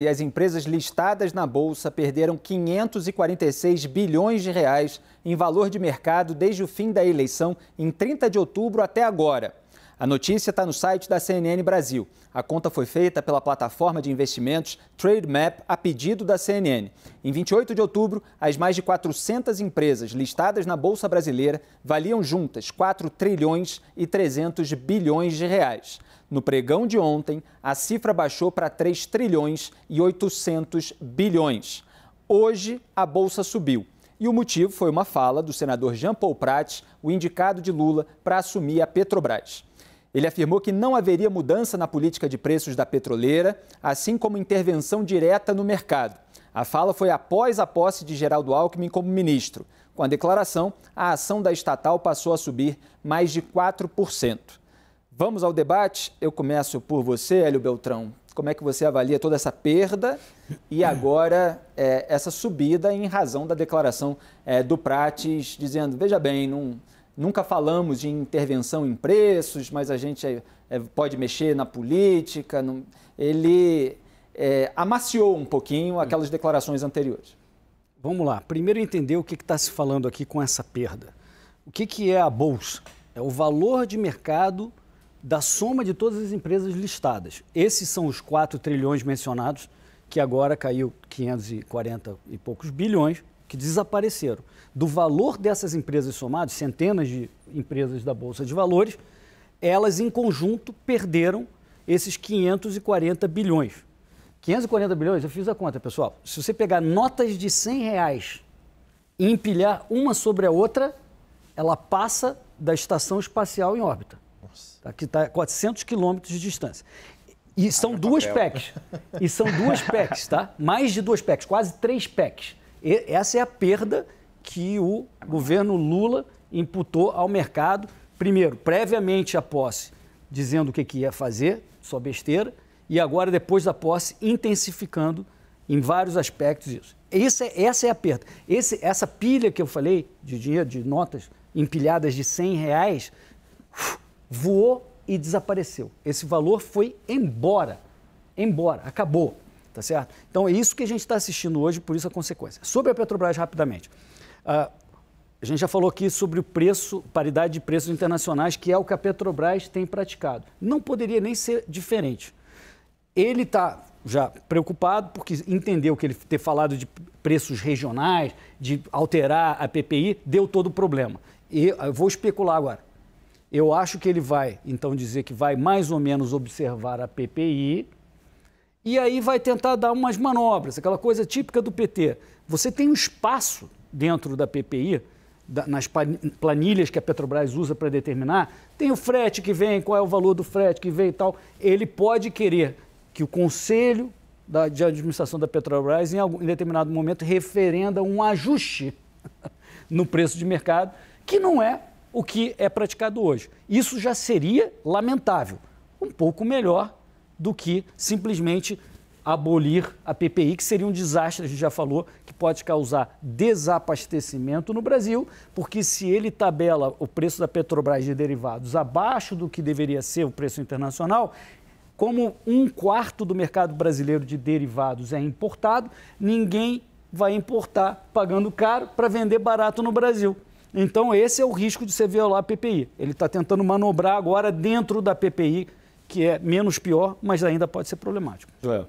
E as empresas listadas na bolsa perderam 546 bilhões de reais em valor de mercado desde o fim da eleição em 30 de outubro até agora. A notícia está no site da CNN Brasil. A conta foi feita pela plataforma de investimentos TradeMap a pedido da CNN. Em 28 de outubro, as mais de 400 empresas listadas na Bolsa Brasileira valiam juntas 4 trilhões e 300 bilhões de reais. No pregão de ontem, a cifra baixou para 3 trilhões e 800 bilhões. Hoje, a bolsa subiu. E o motivo foi uma fala do senador Jean Paul Prats, o indicado de Lula para assumir a Petrobras. Ele afirmou que não haveria mudança na política de preços da petroleira, assim como intervenção direta no mercado. A fala foi após a posse de Geraldo Alckmin como ministro. Com a declaração, a ação da estatal passou a subir mais de 4%. Vamos ao debate? Eu começo por você, Hélio Beltrão. Como é que você avalia toda essa perda e agora é, essa subida em razão da declaração é, do Prates, dizendo: veja bem, não, Nunca falamos de intervenção em preços, mas a gente é, é, pode mexer na política. Não... ele é, amaciou um pouquinho aquelas declarações anteriores. Vamos lá. Primeiro entender o que está se falando aqui com essa perda. O que, que é a Bolsa? É o valor de mercado da soma de todas as empresas listadas. Esses são os 4 trilhões mencionados, que agora caiu 540 e poucos bilhões que desapareceram. Do valor dessas empresas somadas, centenas de empresas da Bolsa de Valores, elas em conjunto perderam esses 540 bilhões. 540 bilhões, eu fiz a conta, pessoal. Se você pegar notas de 100 reais e empilhar uma sobre a outra, ela passa da estação espacial em órbita, tá? que está a 400 quilômetros de distância. E são duas papel. PECs. E são duas PECs, tá? Mais de duas PECs, quase três PECs essa é a perda que o governo Lula imputou ao mercado, primeiro, previamente à posse, dizendo o que, ia fazer, só besteira, e agora, depois da posse, intensificando em vários aspectos isso. é essa é a perda. Esse, essa pilha que eu falei de dinheiro, de notas empilhadas de 100 reais, voou e desapareceu. Esse valor foi embora. Embora, acabou tá certo? Então é isso que a gente está assistindo hoje, por isso a consequência. Sobre a Petrobras, rapidamente. Uh, a gente já falou aqui sobre o preço, paridade de preços internacionais, que é o que a Petrobras tem praticado. Não poderia nem ser diferente. Ele está já preocupado, porque entendeu que ele ter falado de preços regionais, de alterar a PPI, deu todo o problema. E eu vou especular agora. Eu acho que ele vai, então, dizer que vai mais ou menos observar a PPI, e aí vai tentar dar umas manobras, aquela coisa típica do PT. Você tem um espaço dentro da PPI, nas planilhas que a Petrobras usa para determinar, tem o frete que vem, qual é o valor do frete que vem e tal. Ele pode querer que o conselho da, de administração da Petrobras, em, algum, em determinado momento, referenda um ajuste no preço de mercado, que não é o que é praticado hoje. Isso já seria lamentável. Um pouco melhor do que simplesmente abolir a PPI, que seria um desastre, a gente já falou, que pode causar desabastecimento no Brasil, porque se ele tabela o preço da Petrobras de derivados abaixo do que deveria ser o preço internacional, como um quarto do mercado brasileiro de derivados é importado, ninguém vai importar pagando caro para vender barato no Brasil. Então, esse é o risco de você violar a PPI. Ele está tentando manobrar agora dentro da PPI que é menos pior, mas ainda pode ser problemático. É.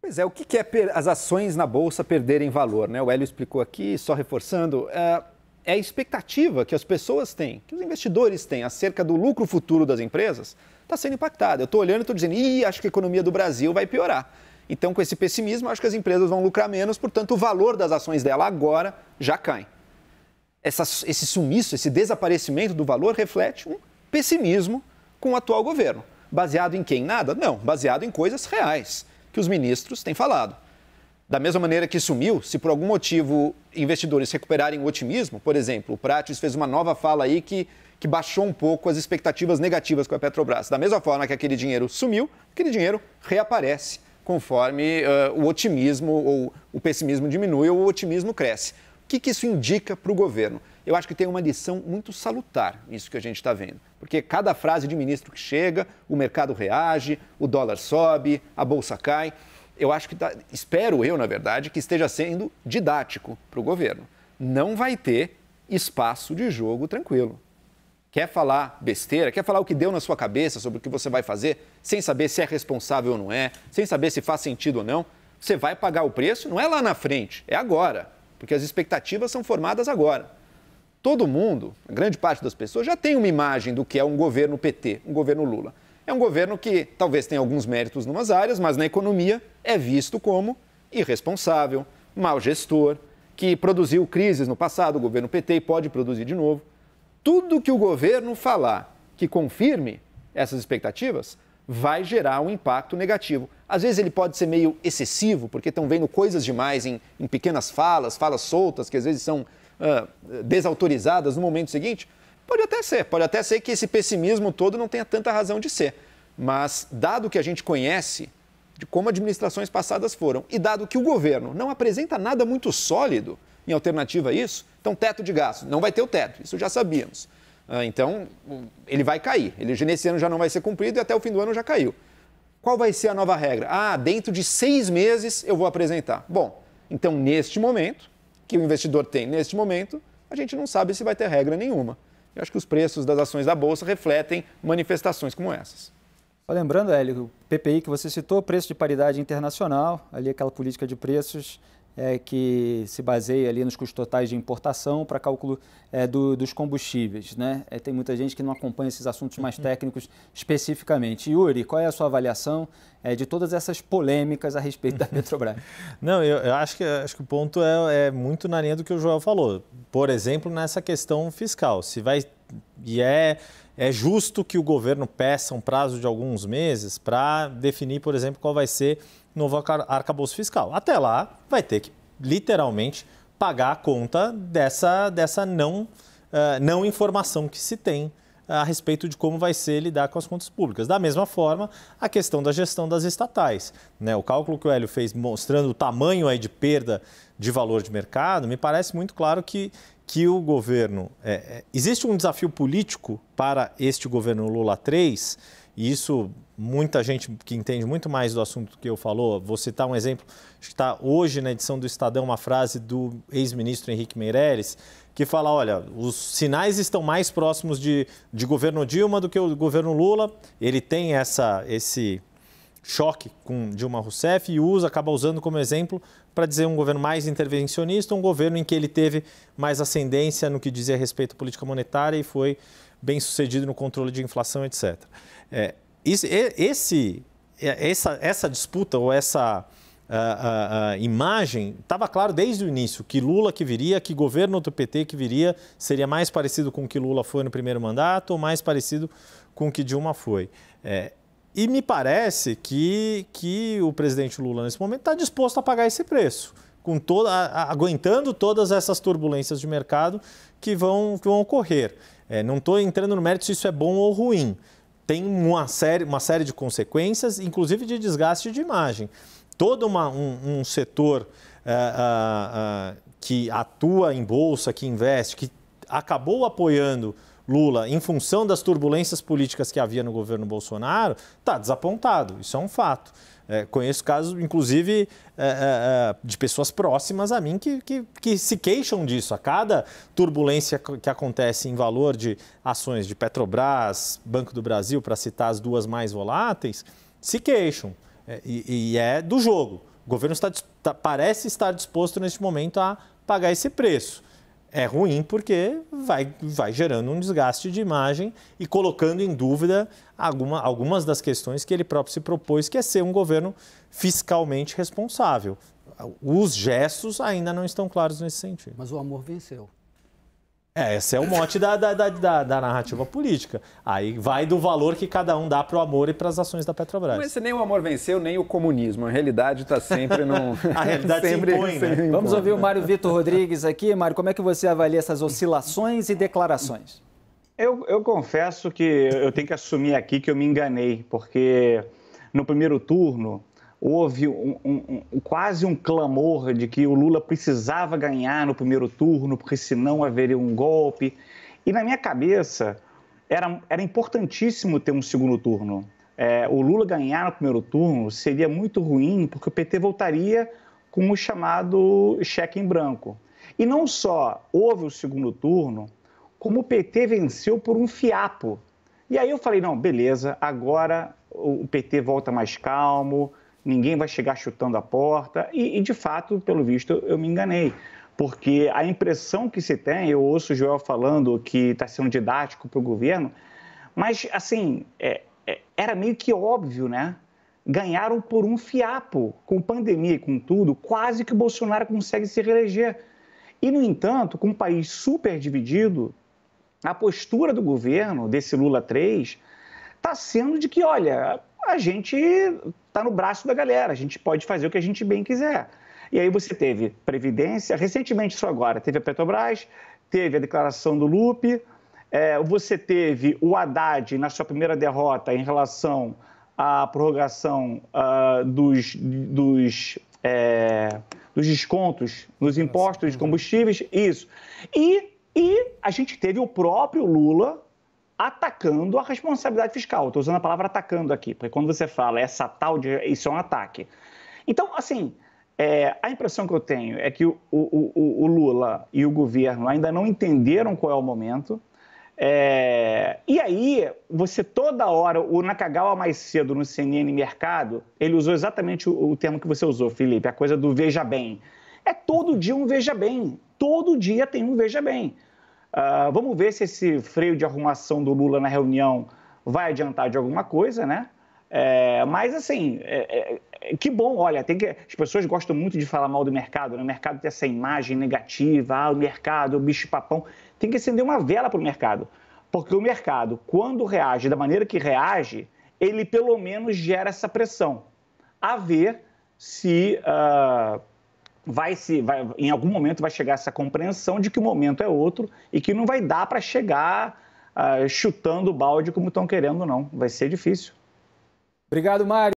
Pois é, o que é as ações na Bolsa perderem valor? Né? O Hélio explicou aqui, só reforçando, é, é a expectativa que as pessoas têm, que os investidores têm acerca do lucro futuro das empresas, está sendo impactada. Eu estou olhando e estou dizendo, Ih, acho que a economia do Brasil vai piorar. Então, com esse pessimismo, acho que as empresas vão lucrar menos, portanto, o valor das ações dela agora já cai. Essa, esse sumiço, esse desaparecimento do valor reflete um pessimismo com o atual governo. Baseado em quem? Nada? Não, baseado em coisas reais que os ministros têm falado. Da mesma maneira que sumiu, se por algum motivo investidores recuperarem o otimismo, por exemplo, o Prates fez uma nova fala aí que, que baixou um pouco as expectativas negativas com a Petrobras. Da mesma forma que aquele dinheiro sumiu, aquele dinheiro reaparece conforme uh, o otimismo ou o pessimismo diminui ou o otimismo cresce. O que, que isso indica para o governo? eu acho que tem uma lição muito salutar isso que a gente está vendo. Porque cada frase de ministro que chega, o mercado reage, o dólar sobe, a bolsa cai. Eu acho que, tá, espero eu, na verdade, que esteja sendo didático para o governo. Não vai ter espaço de jogo tranquilo. Quer falar besteira, quer falar o que deu na sua cabeça sobre o que você vai fazer, sem saber se é responsável ou não é, sem saber se faz sentido ou não, você vai pagar o preço, não é lá na frente, é agora, porque as expectativas são formadas agora todo mundo, grande parte das pessoas, já tem uma imagem do que é um governo PT, um governo Lula. É um governo que talvez tenha alguns méritos em umas áreas, mas na economia é visto como irresponsável, mau gestor, que produziu crises no passado, o governo PT e pode produzir de novo. Tudo que o governo falar que confirme essas expectativas vai gerar um impacto negativo. Às vezes ele pode ser meio excessivo, porque estão vendo coisas demais em, em pequenas falas, falas soltas, que às vezes são ah, desautorizadas no momento seguinte? Pode até ser, pode até ser que esse pessimismo todo não tenha tanta razão de ser. Mas, dado que a gente conhece de como administrações passadas foram, e dado que o governo não apresenta nada muito sólido em alternativa a isso, então teto de gastos, não vai ter o teto, isso já sabíamos. Ah, então, ele vai cair. Ele, nesse ano já não vai ser cumprido e até o fim do ano já caiu. Qual vai ser a nova regra? Ah, dentro de seis meses eu vou apresentar. Bom, então neste momento, que o investidor tem neste momento, a gente não sabe se vai ter regra nenhuma. Eu acho que os preços das ações da Bolsa refletem manifestações como essas. Só lembrando, Hélio, o PPI que você citou, preço de paridade internacional, ali aquela política de preços é, que se baseia ali nos custos totais de importação para cálculo é, do, dos combustíveis. Né? É, tem muita gente que não acompanha esses assuntos mais uhum. técnicos especificamente. Yuri, qual é a sua avaliação é, de todas essas polêmicas a respeito da Petrobras? não, eu, eu, acho, que, acho que o ponto é, é, muito na linha do que o Joel falou. Por exemplo, nessa questão fiscal. Se vai. E é. É justo que o governo peça um prazo de alguns meses para definir, por exemplo, qual vai ser novo arcabouço fiscal. Até lá, vai ter que, literalmente, pagar a conta dessa, dessa não, uh, não informação que se tem eh, a respeito de como vai ser lidar com as contas públicas. Da mesma forma, a questão da gestão das estatais. Né? O cálculo que o Hélio fez mostrando o tamanho aí de perda de valor de mercado, me parece muito claro que, que o governo. É, existe um desafio político para este governo Lula 3, e isso muita gente que entende muito mais do assunto do que eu falou. Vou citar um exemplo, acho que está hoje na edição do Estadão uma frase do ex-ministro Henrique Meirelles, que fala, olha, os sinais estão mais próximos de, de governo Dilma do que o governo Lula. Ele tem essa, esse choque com Dilma Rousseff e usa, acaba usando como exemplo para dizer um governo mais intervencionista, um governo em que ele teve mais ascendência no que dizia respeito à política monetária e foi bem sucedido no controle de inflação, etc. É, esse, é, essa, essa disputa ou essa a, ah, a, ah, a ah, imagem estava claro desde o início que Lula que viria, que governo do PT que viria seria mais parecido com o que Lula foi no primeiro mandato ou mais parecido com o que Dilma foi. É, e me parece que, que o presidente Lula, nesse momento, está disposto a pagar esse preço, com toda, aguentando todas essas turbulências de mercado que vão, que vão ocorrer. É, não estou entrando no mérito se isso é bom ou ruim, tem uma série, uma série de consequências, inclusive de desgaste de imagem. Todo uma, um, um, setor uh, uh, uh, que atua em bolsa, que investe, que acabou apoiando Lula em função das turbulências políticas que havia no governo Bolsonaro, está desapontado. Isso é um fato. É, conheço casos, inclusive, é, é, é, de pessoas próximas a mim que, que, que, se queixam disso. A cada turbulência que acontece em valor de ações de Petrobras, Banco do Brasil, para citar as duas mais voláteis, se queixam. É, e, e, é do jogo. O governo está, tá, parece estar disposto neste momento a pagar esse preço é ruim porque vai, vai gerando um desgaste de imagem e colocando em dúvida alguma, algumas das questões que ele próprio se propôs, que é ser um governo fiscalmente responsável. Os gestos ainda não estão claros nesse sentido. Mas o amor venceu. É, esse é o mote da, da, da, da, narrativa política. Aí vai do valor que cada um dá para o amor e para as ações da Petrobras. Mas nem o amor venceu, nem o comunismo. A realidade está sempre no... A realidade né? sempre, se impõe, sempre né? Vamos ouvir o Mário Vitor Rodrigues aqui. Mário, como é que você avalia essas oscilações e declarações? Eu, eu confesso que eu tenho que assumir aqui que eu me enganei, porque no primeiro turno houve um, um, um, quase um clamor de que o Lula precisava ganhar no primeiro turno, porque senão haveria um golpe. E na minha cabeça era, era importantíssimo ter um segundo turno. É, o Lula ganhar no primeiro turno seria muito ruim, porque o PT voltaria com o chamado cheque em branco. E não só houve o segundo turno, como o PT venceu por um fiapo. E aí eu falei: não, beleza, agora o PT volta mais calmo, ninguém vai chegar chutando a porta. E, e, de fato, pelo visto, eu me enganei. Porque a impressão que se tem, eu ouço o Joel falando que está sendo didático para o governo, mas, assim, é, é, era meio que óbvio, né? Ganharam por um fiapo, com pandemia e com tudo, quase que o Bolsonaro consegue se reeleger. E, no entanto, com um país super dividido, a postura do governo, desse Lula 3, está sendo de que, olha, a gente está no braço da galera, a gente pode fazer o que a gente bem quiser. E aí você teve Previdência, recentemente só agora, teve a Petrobras, teve a declaração do Lupe, é, você teve o Haddad na sua primeira derrota em relação à prorrogação uh, dos, dos, é, dos descontos nos impostos de uhum. combustíveis, isso. E, e a gente teve o próprio Lula atacando a responsabilidade fiscal. Estou usando a palavra atacando aqui, porque quando você fala essa tal de isso é um ataque. Então, assim, é, a impressão que eu tenho é que o, o, o, o, Lula e o governo ainda não entenderam qual é o momento. É, e aí, você toda hora, o Nakagawa mais cedo no CNN Mercado, ele usou exatamente o, o termo que você usou, Felipe, a coisa do veja bem. É todo dia um veja bem, todo dia tem um veja bem. Ah, vamos ver se esse freio de arrumação do Lula na reunião vai adiantar de alguma coisa, né? É, mas assim, é, é, que bom, olha, tem que, as pessoas gostam muito de falar mal do mercado, né? o mercado tem essa imagem negativa, ah, o mercado, o bicho papão, tem que acender uma vela para o mercado, porque o mercado, quando reage da maneira que reage, ele pelo menos gera essa pressão, a ver se uh, vai se, vai, em algum momento vai chegar essa compreensão de que o momento é outro e que não vai dar para chegar uh, chutando o balde como estão querendo, não. Vai ser difícil. Obrigado, Mário.